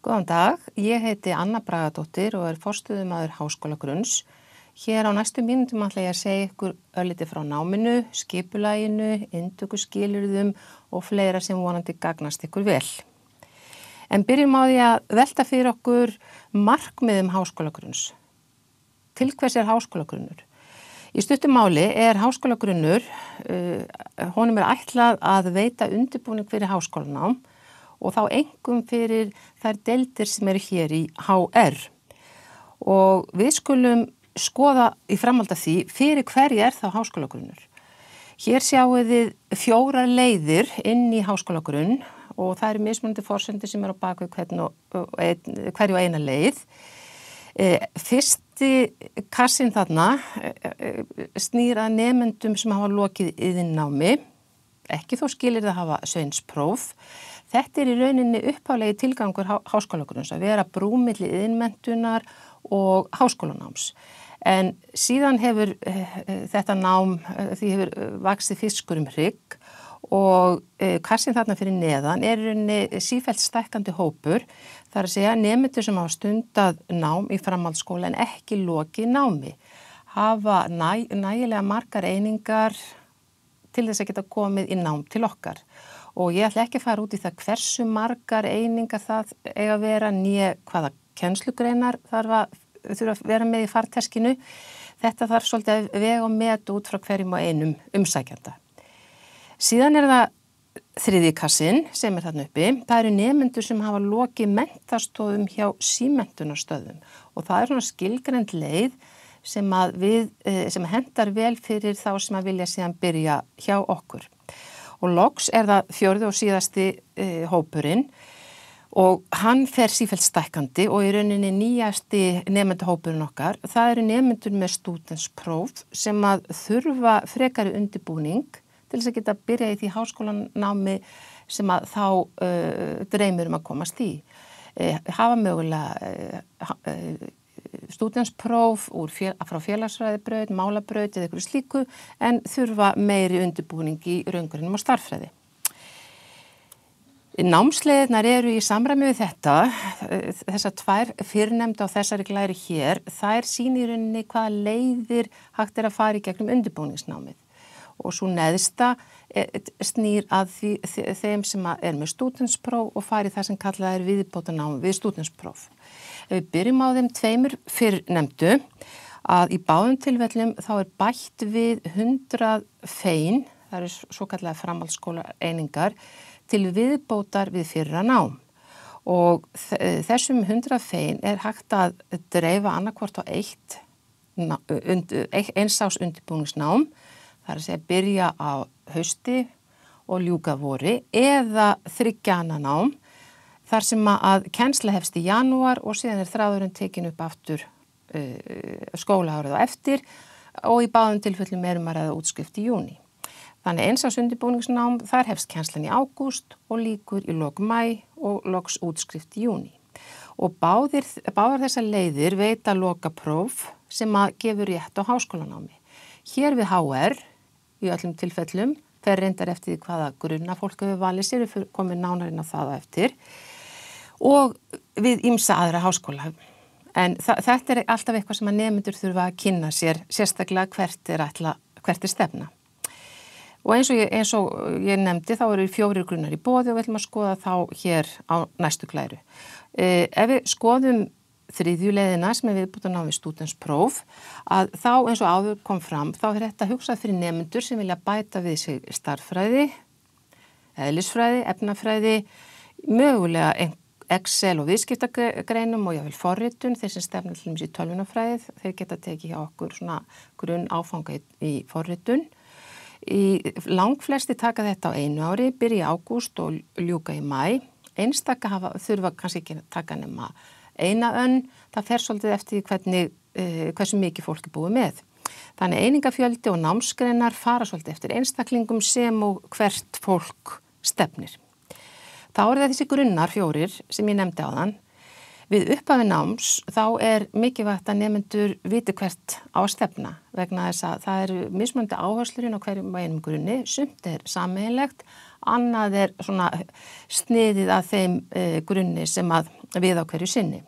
Góðan dag, ég heiti Anna Bragadóttir og er fórstuðumadur Háskóla Grunns. Hér á næstu mínutum ætla ég að segja ykkur ölliti frá náminu, skipulaginu, indökusskilurðum og fleira sem vonandi gagnast ykkur vel. En byrjum á því að velta fyrir okkur markmiðum Háskóla Grunns. Til hvers er Háskóla Grunnur? Í stuttumáli er Háskóla Grunnur, uh, honum er ætlað að veita undirbúning fyrir háskólanám og þá engum fyrir þær deildir sem eru hér í HR. Og við skulum skoða í framhald af því fyrir hverju er þá háskólagrunur. Hér sjáum við fjórar leiðir inn í háskólagrunn og það eru mismunandi fórsendir sem eru á bakvið hverju og eina leið. E, fyrsti kassin þarna e, e, snýra nefendum sem hafa lokið yðin námi, ekki þó skilir það hafa sveinspróf, Þetta er í rauninni uppálegi tilgangur há, háskólagrunns að vera brúmilli innmentunar og háskólanáms. En síðan hefur eh, eh, þetta nám, eh, því hefur vaksið fiskur um hrygg og kassin þarna fyrir neðan er rauninni sífælt stækkandi hópur þar að segja nemyndur sem hafa stundad nám í framhaldsskóla en ekki loki námi hafa næ, nægilega margar einingar til þess að geta komið í nám til okkar og ég ætla ekki að fara út í það hversu margar einingar það eiga að vera nýja hvaða kennslugreinar þarf að, þurfa að vera með í farteskinu. Þetta þarf svolítið að vega og meta út frá hverjum og einum umsækjanda. Síðan er það þriðikassin sem er þarna uppi. Það eru nefnendur sem hafa lokið mentastóðum hjá símentunarstöðum og það er svona skilgrend leið sem, við, eh, sem hendar vel fyrir þá sem að vilja síðan byrja hjá okkur og loks er það fjörði og síðasti e, hópurinn og hann fer sífælt stækandi og í rauninni nýjasti nefndahópurinn okkar það eru nefndur með stútenspróf sem að þurfa frekari undibúning til þess að geta byrja í því háskólanámi sem að þá uh, dreymir um að komast í. E, hafa mögulega uh, uh, stúdinspróf fél, frá félagsræðibraut, málabraut eða eitthvað slíku en þurfa meiri undirbúning í raungurinnum og starfræði. Námsleðinar eru í samræmi við þetta, þessar tvær fyrrnemda og þessari glæri hér, þær sínir unni hvaða leiðir hægt er að fara í gegnum undirbúningsnámið og svo neðista e, snýr að því, þeim sem er með stúdinspróf og fari það sem kallað er viðbótanám við stúdinspróf. Ef við byrjum á þeim tveimur fyrrnemdu að í báðum tilvellum þá er bætt við 100 fein, það er svo kallega framhaldsskóla einingar, til viðbótar við fyrra nám. Og þessum 100 fein er hægt að dreifa annarkvort á eitt einsás undirbúningsnám þar að segja byrja á hausti og ljúka vori eða þryggja hana nám þar sem að kennsla hefst í janúar og síðan er þráðurinn tekin upp aftur uh, skólahárið og eftir og í báðum tilfellum erum að ræða útskrift í júni. Þannig eins af sundibúningsnám þar hefst kennslan í ágúst og líkur í lok mæ og loks útskrift í júni. Og báðir, báðar þessar leiðir veita loka próf sem að gefur rétt á háskólanámi. Hér við HR í öllum tilfellum fer reyndar eftir hvaða grunna fólk hefur valið sér, við komum nánarinn á það eftir og við ímsa aðra háskóla. En þetta er alltaf eitthvað sem að nefnendur þurfa að kynna sér, sérstaklega hvert er, ætla, hvert er stefna. Og eins og, ég, eins og ég nefndi þá eru fjórir grunnar í bóði og við ætlum að skoða þá hér á næstu klæru. Eh, ef við skoðum þriðjuleiðina sem við búin á við stútenspróf að þá eins og áður kom fram þá er þetta hugsað fyrir nefnendur sem vilja bæta við sig starffræði, eðlisfræði, efnafræði, mögulega einhverjum Excel og viðskiptagreinum og jáfnveil forritun, þeir sem stefna til dæmis í tölvunafræðið, þeir geta tekið hjá okkur svona grunn áfanga í, í forritun. Í langflesti taka þetta á einu ári, byrja í ágúst og ljúka í mæ. Einstakka hafa, þurfa kannski ekki að taka nema eina önn, það fer svolítið eftir hvernig, eh, hversu mikið fólk er búið með. Þannig einingafjöldi og námskreinar fara svolítið eftir einstaklingum sem og hvert fólk stefnir. Þá er það þessi grunnar fjórir sem ég nefndi á þann. Við upphafi náms þá er mikilvægt að nefnendur viti hvert ástefna vegna þess að það eru mismöndi áherslurinn á hverjum og einum grunni, sumt er sammeilegt, annað er svona sniðið af þeim eh, grunni sem að við á hverju sinni.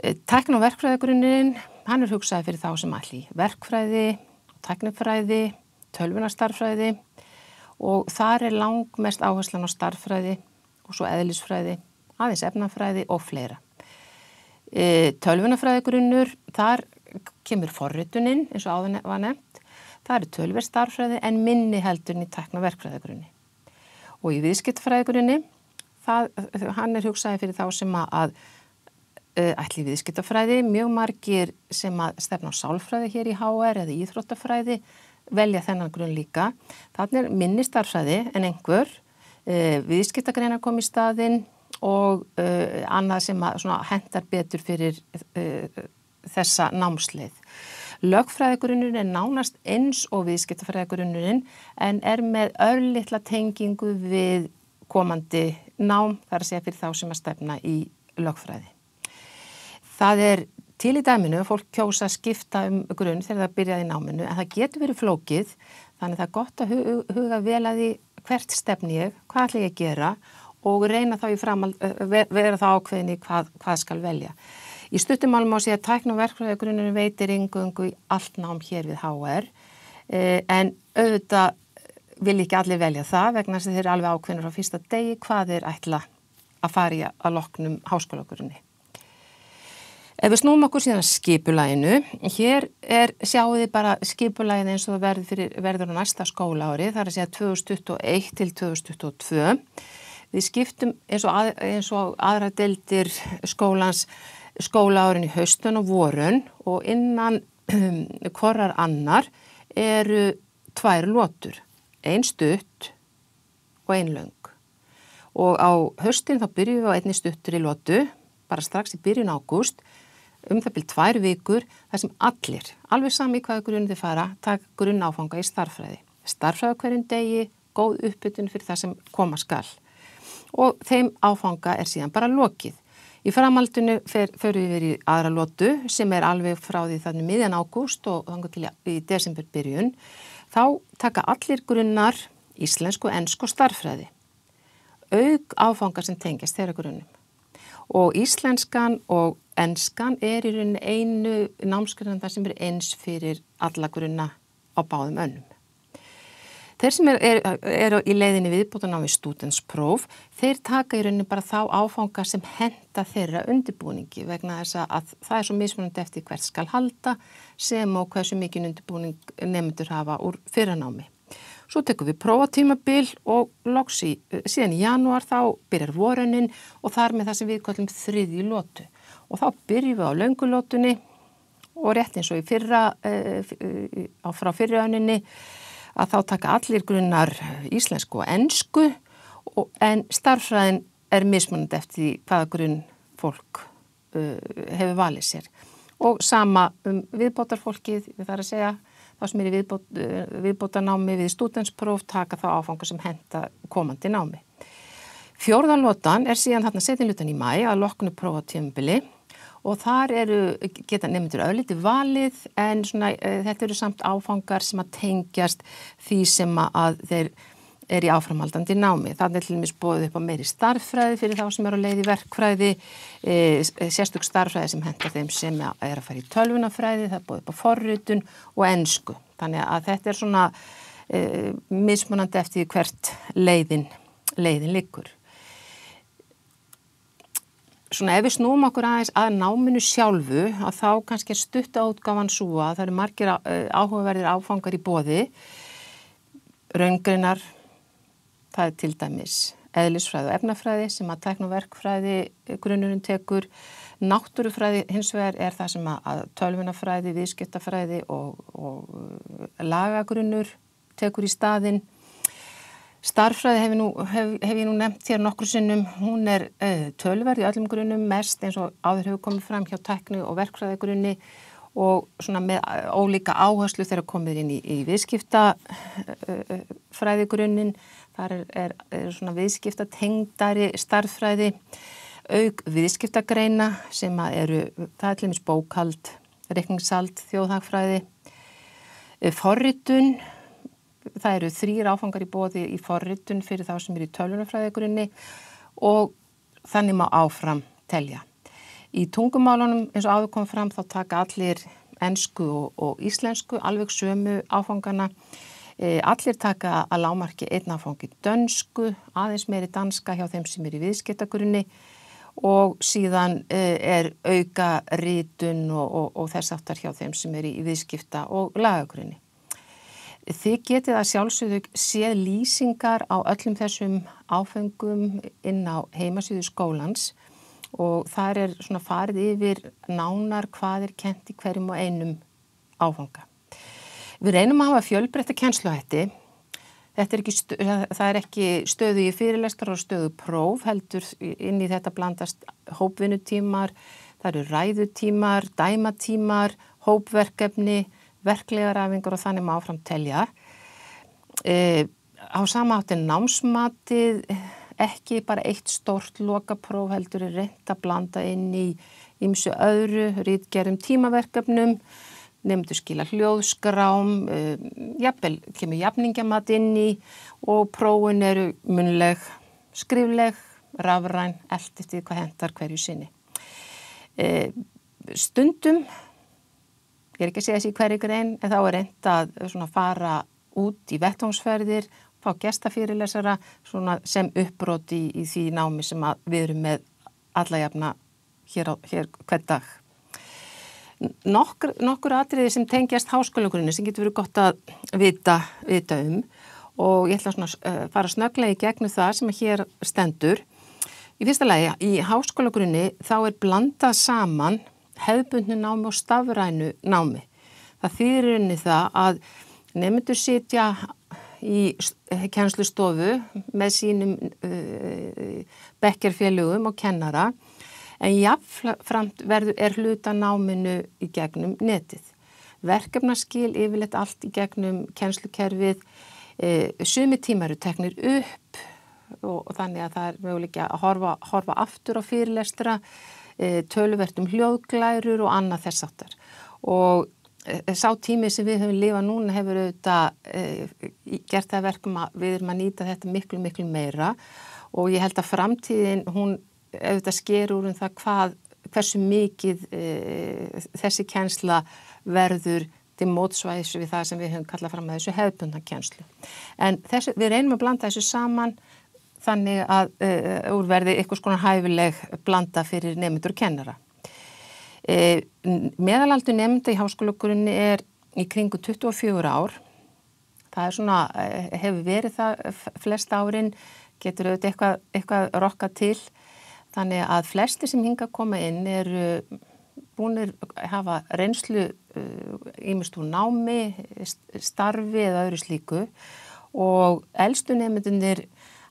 Eh, Tekn og verkfræðigrunnin, hann er hugsaði fyrir þá sem allir verkfræði, teknifræði, tölvunastarfræði og þar er langmest áherslan á starffræði og svo eðlisfræði, aðeins efnafræði og fleira. E, tölvunafræðigrunnur, þar kemur forrituninn eins og áður var nefnt, það eru tölver starffræði en minni heldurinn í teknaverkfræðigrunni. Og í viðskiptfræðigrunni, hann er hugsaði fyrir þá sem að e, ætli viðskiptafræði, mjög margir sem að stefna á sálfræði hér í HR eða íþróttafræði velja þennan grunn líka. Þannig er minni starfsæði en einhver, e, viðskiptagreinar kom í staðinn og e, annað sem að, svona, hendar betur fyrir e, þessa námsleið. Lögfræðigrunnurinn er nánast eins og viðskiptafræðigrunnurinn en er með örlittla tengingu við komandi nám þar að segja fyrir þá sem að stefna í lögfræði. Það er Til í dæminu, fólk kjósa skipta um grunn þegar það byrjaði í náminu, en það getur verið flókið, þannig það er gott að huga vel að því hvert stefni ég, hvað ætla ég að gera og reyna þá í framhald, vera þá ákveðinni hvað, hvað skal velja. Í stuttumálum á sig að tæknum verkfræði grunnir veitir yngungu í allt nám hér við HR, e, en auðvitað vil ekki allir velja það vegna þess að þeir eru alveg ákveðinir á fyrsta degi hvað þeir ætla að fara í að loknum háskólagrunni. Ef við snúum okkur síðan skipulæginu, hér er, sjáu þið bara skipulægin eins og verður, fyrir, verður á næsta skóla ári, það er að segja 2021 til 2022. Við skiptum eins og, að, eins og aðra deldir skólans skóla árin í haustun og vorun og innan korrar annar eru tvær lótur, einn stutt og einn löng. Og á haustin þá byrjum við á einni stuttur í lótu, bara strax í byrjun ágúst um það byrjum tvær vikur þar sem allir, alveg sami hvaða grunn þið fara, taka grunn áfanga í starfræði. Starfræði hverjum degi, góð uppbytun fyrir það sem koma skall. Og þeim áfanga er síðan bara lokið. Í framhaldinu förum við í aðra lotu sem er alveg frá því þannig miðjan ágúst og þannig til í desember byrjun. Þá taka allir grunnar íslensku, ennsku og starfræði. Aug áfangar sem tengjast þeirra grunnum. Og íslenskan og Enskan er í rauninu einu námskriðan þar sem er eins fyrir alla grunna á báðum önnum. Þeir sem eru er, er í leiðinni viðbútan á við stútenspróf, þeir taka í rauninu bara þá áfanga sem henda þeirra undirbúningi vegna þess að það er svo mismunandi eftir hvert skal halda sem og hversu mikið undirbúning nefndur hafa úr fyrranámi. Svo tekum við prófatímabil og loksi síðan í janúar þá byrjar voruninn og þar með það sem við kallum þriði lótu og þá byrjum við á laungulótunni og rétt eins og í fyrra, eh, eh, á frá fyrraöninni að þá taka allir grunnar íslensku og ennsku en starfræðin er mismunandi eftir hvaða grunn fólk eh, hefur valið sér. Og sama um viðbótarfólkið, við þarfum að segja, þá sem er í viðbót, viðbótarnámi við stúdenspróf taka þá áfangar sem henda komandi námi. Fjórðanlótan er síðan þarna setinlutan í mæ að loknu prófatjömbili og þar eru, geta nefndur auðviti valið en svona, e, þetta eru samt áfangar sem að tengjast því sem að þeir er í áframhaldandi námi. Þannig til og meins bóðu upp á meiri starffræði fyrir þá sem eru að leiði verkfræði, e, e sérstök starffræði sem henda þeim sem er að fara í tölvunafræði, það bóðu upp á forrutun og ennsku. Þannig að þetta er svona e, mismunandi eftir hvert leiðin, leiðin likur svona ef við snúum okkur aðeins að náminu sjálfu að þá kannski stutta átgafan svo að það eru margir eh, áhugaverðir áfangar í bóði raungreinar það er til dæmis eðlisfræði og efnafræði sem að teknoverkfræði eh, grunnurinn tekur náttúrufræði hins vegar er það sem að tölvunafræði, viðskiptafræði og, og eh, lagagrunnur tekur í staðinn Starfræði hef ég nú, hef, hef ég nú nefnt hér nokkru sinnum, hún er uh, eh, tölverð í öllum grunum, mest eins og áður hefur komið fram hjá teknu og verkfræði grunni og svona með eh, ólíka áherslu þegar komið inn í, í viðskiptafræði uh, grunnin, þar er, er, er svona viðskiptatengdari starfræði, auk viðskiptagreina sem eru, það er til dæmis bókald, reikningssalt, þjóðhagfræði, eh, forritun, það eru þrýr áfangar í bóði í forritun fyrir þá sem eru í tölunafræðigrunni og þannig má áfram telja. Í tungumálunum eins og áður kom fram þá taka allir ennsku og, og íslensku alveg sömu áfangana. E, allir taka að lámarki einn áfangi dönsku, aðeins meiri danska hjá þeim sem eru í viðskiptagrunni og síðan e, er auka rítun og, og, og þess aftar hjá þeim sem eru í viðskipta og lagagrunni. Þið getið að sjálfsögðu séð lýsingar á öllum þessum áfengum inn á heimasýðu skólans og þar er svona farið yfir nánar hvað er kent í hverjum og einum áfanga. Við reynum að hafa fjölbreytta kennsluhætti. Er stu, það er ekki stöðu í fyrirlestar og stöðu próf heldur inn í þetta blandast hópvinnutímar, það eru ræðutímar, dæmatímar, hópverkefni verklega ræfingar og þannig maður áfram telja. E, á sama átti námsmatið ekki bara eitt stort lokapróf heldur er reynd að blanda inn í ymsu öðru, rítgerum tímaverkefnum, nefndu skila hljóðskrám, e, jafnvel, kemur jafningamat inn í og prófun eru munleg, skrifleg, rafræn, eftir því hvað hendar hverju sinni. E, stundum Ég er ekki að segja þessi hverju grein en þá er reynd að fara út í vettónsferðir, fá gestafyrirlesara sem uppbróti í, í því námi sem við erum með alla jafna hér, hér hvern dag. Nokkur, nokkur atriði sem tengjast háskólaugurinu sem getur verið gott að vita, vita um og ég ætla eh, að fara snöglega í gegnu það sem er hér stendur. Í fyrsta lagi, í háskólaugurinu þá er blandað saman hefðbundnu námi og stafrænu námi. Það fyririnni það að nefndur sitja í kennslustofu með sínum uh, eh, bekkerfélögum og kennara en jáfnframt er hluta náminu í gegnum netið. Verkefnaskil yfirleitt allt í gegnum kennslukerfið uh, eh, sumi tímaru teknir upp og, og þannig að það er möguleika að horfa, horfa aftur á fyrirlestra Eh, töluvert um hljóðglærur og annað þess áttar. Og eh, sá tími sem við höfum lifað núna hefur auðvitað eh, gert það verkum að við erum að nýta þetta miklu, miklu meira og ég held að framtíðin hún auðvitað sker úr um það hvað, hversu mikið e, þessi kjensla verður til mótsvæðis við það sem við höfum kallað fram að þessu hefbundna kjenslu. En þessu, við reynum að blanda þessu saman þannig að uh, úr verði einhvers konar hæfileg blanda fyrir nefndur kennara. Uh, meðalaldur nefnda í háskólagrunni er í kringu 24 ár. Það er svona, eh, hefur verið það flest árin, getur auðvitað eitthvað, eitthvað rokka til. Þannig að flesti sem hinga að koma inn er búinir að hafa reynslu ímest úr námi, starfi eða öðru slíku og eldstu nefndunir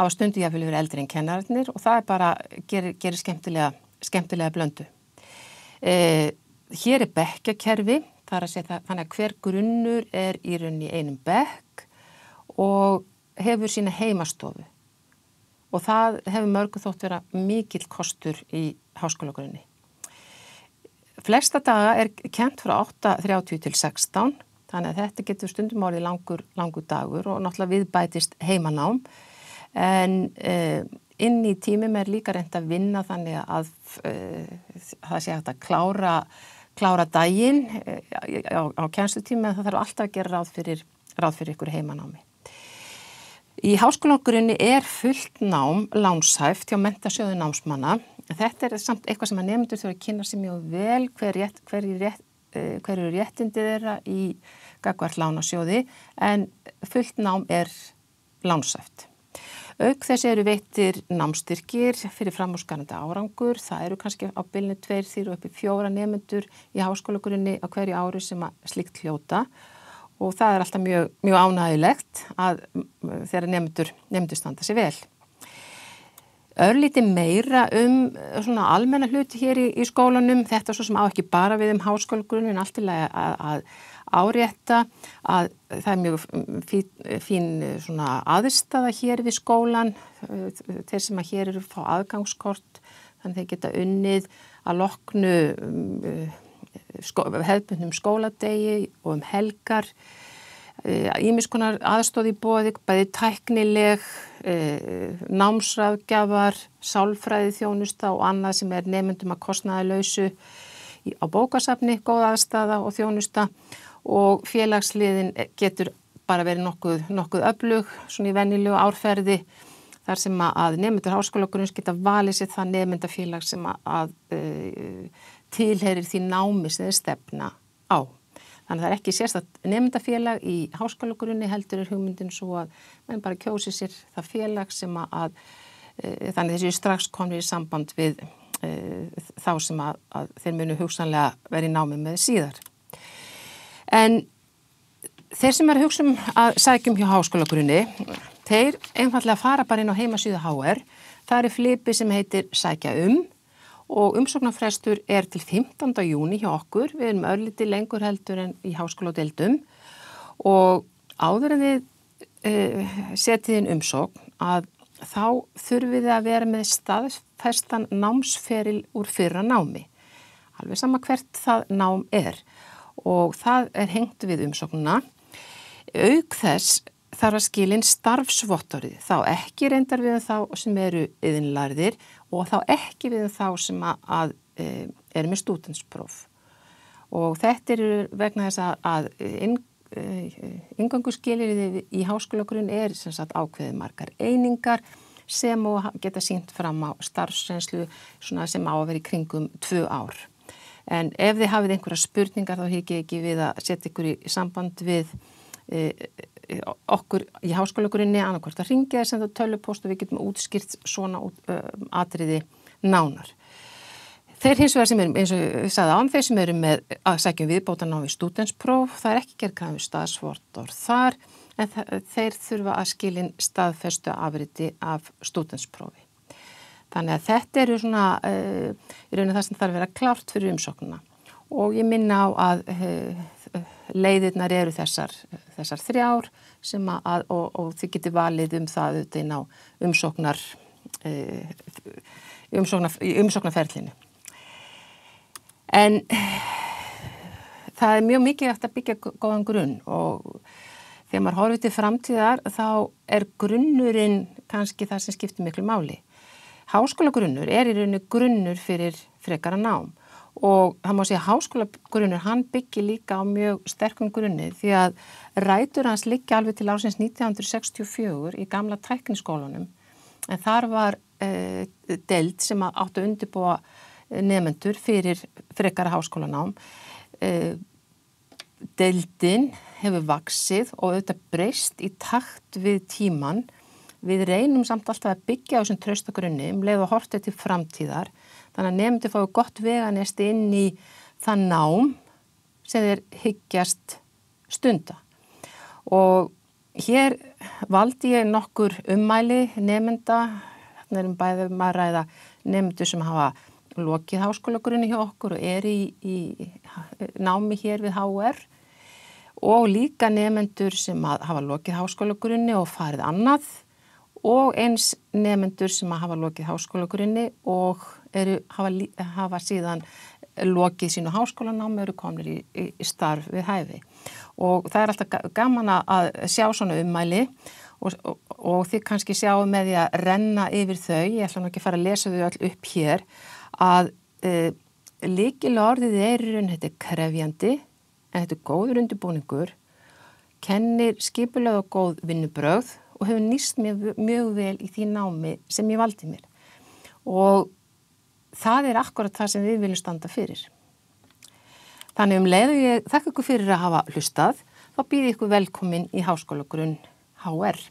hafa stundu jáfnvel verið eldri en kennarinnir og það er bara, gerir, gerir skemmtilega, skemmtilega blöndu. Eh, hér er bekkakerfi, það er að segja þannig að hver grunnur er í rauninni einum bekk og hefur sína heimastofu og það hefur mörgu þótt vera mikill kostur í háskólagrunni. Flesta daga er kent frá 8.30 til 16, þannig að þetta getur stundum orðið langur, langur dagur og náttúrulega við bætist heimanám en uh, inn í tímum er líka reynd að vinna þannig að uh, það sé hægt að klára, klára daginn eh, á, á kjænstutíma það þarf alltaf að gera ráð fyrir, ráð fyrir ykkur heimanámi. Í háskólagrunni er fullt nám lánshæft hjá mentasjóðu námsmanna. Þetta er samt eitthvað sem að nefndur þurfa að kynna sér mjög vel hverju rétt, hver rétt, hver réttindi þeirra í gagvært lánasjóði en fullt nám er lánshæft. Auk þessi eru veitir námstyrkir fyrir framhúsgarnanda árangur. Það eru kannski á bylni tveir, þýru uppi fjóra nefnendur í háskólagurinni á hverju ári sem slikt hljóta og það er alltaf mjög, mjög ánægilegt að þeirra nefnendur, nefnendur standa sér vel. Örlíti meira um eh, svona almenna hluti hér í, í skólanum, þetta svo sem á ekki bara við um háskólagurinni en allt í lagi að, að, árétta að það er mjög fín, fín aðstæða hér við skólan, þeir sem að hér eru fá aðgangskort, þannig að þeir geta unnið að loknu sko, hefðbundnum skóladegi og um helgar, ímiskonar eh, aðstóði bóði, bæði tæknileg, eh, námsraðgjafar, sálfræði þjónusta og annað sem er nefndum að kostnaði lausu á bókasafni, góða aðstæða og þjónusta og félagsliðin getur bara verið nokkuð, nokkuð öflug, svona í vennilu árferði þar sem að nefndur háskólagrunns geta valið sér það nefndafélag sem að, að uh, eh, tilherir því námi sem þeir stefna á. Þannig að það er ekki sérstatt nefndafélag í háskólagrunni heldur er hugmyndin svo að mann bara kjósi sér það félag sem að, að uh, þannig þessi strax komir í samband við uh, þá sem að, að þeir munu hugsanlega verið námi með síðar en þeir sem er að hugsa um að sækjum hjá háskólagrunni þeir einfallega fara bara inn á heimasýðu HR það er flipi sem heitir sækja um og umsóknarfrestur er til 15. júni hjá okkur við erum örliti lengur heldur en í háskóla og deildum og áður en þið uh, eh, setið inn umsókn að þá þurfið þið að vera með staðfestan námsferil úr fyrra námi alveg sama hvert það nám er og það er hengt við umsóknuna. Aug þess þarf að skilin starfsvottorið, þá ekki reyndar við um þá sem eru yðinlarðir og þá ekki við um þá sem að, að e, er með stútenspróf. Og þetta eru vegna þess að yngangurskilir e, í háskólagrunn er sem sagt ákveðið margar einingar sem geta sínt fram á starfsrenslu sem á að vera í kringum tvö ár. En ef þið hafið einhverja spurningar þá hekið ekki við að setja ykkur í samband við e, e okkur í háskólagurinni annarkvært að ringja þess að það tölupost og við getum útskýrt svona út, ö, atriði nánar. Þeir hins vegar sem eru, eins og við sagðum án, þeir sem eru með að sækjum viðbótan á við stútenspróf, það er ekki gerðkæðan við um staðsvort og þar en þeir þurfa að skilin staðfestu afriti af stútensprófi. Þannig að þetta eru svona uh, í rauninu það sem þarf að vera klart fyrir umsóknuna og ég minna á að uh, leiðirnar eru þessar, þessar þrjár sem að, og, og þið getur valið um það auðvitað inn á umsóknar, uh, eh, umsóknar, umsóknarferlinu. En það er mjög mikið eftir að byggja góðan grunn og þegar maður horfið til framtíðar þá er grunnurinn kannski það sem skiptir miklu máli háskólagrunnur er í rauninu grunnur fyrir frekara nám og það má segja háskólagrunnur hann byggir líka á mjög sterkum grunni því að rætur hans líka alveg til ásins 1964 í gamla tækniskólanum en þar var uh, eh, delt sem áttu að undirbúa eh, nefendur fyrir frekara háskólanám uh, Deildin hefur vaksið og auðvitað breyst í takt við tíman Við reynum samt alltaf að byggja á þessum tröstagrunni um leið og hortið til framtíðar. Þannig að nefndi fáið gott veganest inn í þann nám sem þeir hyggjast stunda. Og hér valdi ég nokkur ummæli nefnda, þannig erum bæðið um að ræða nefndu sem hafa lokið háskólagrunni hjá okkur og er í, í námi hér við HR og líka nefndur sem hafa lokið háskólagrunni og farið annað og eins nefendur sem hafa lokið háskólagrunni og eru, hafa, hafa síðan lokið sínu háskólanámi eru komnir í, í starf við hæfi. Og það er alltaf gaman að sjá svona ummæli og, og, og þið kannski sjáum með því að renna yfir þau, ég ætla nú ekki að fara að lesa þau all upp hér, að e, líkilorðið er en þetta er krefjandi, en þetta er góður undirbúningur, kennir skipulega og góð vinnubröð og hefur nýst mér mjög vel í því námi sem ég valdi mér. Og það er akkurat það sem við viljum standa fyrir. Þannig um leiðu ég þakka ykkur fyrir að hafa hlustað, þá býði ykkur velkomin í Háskólagrunn HR.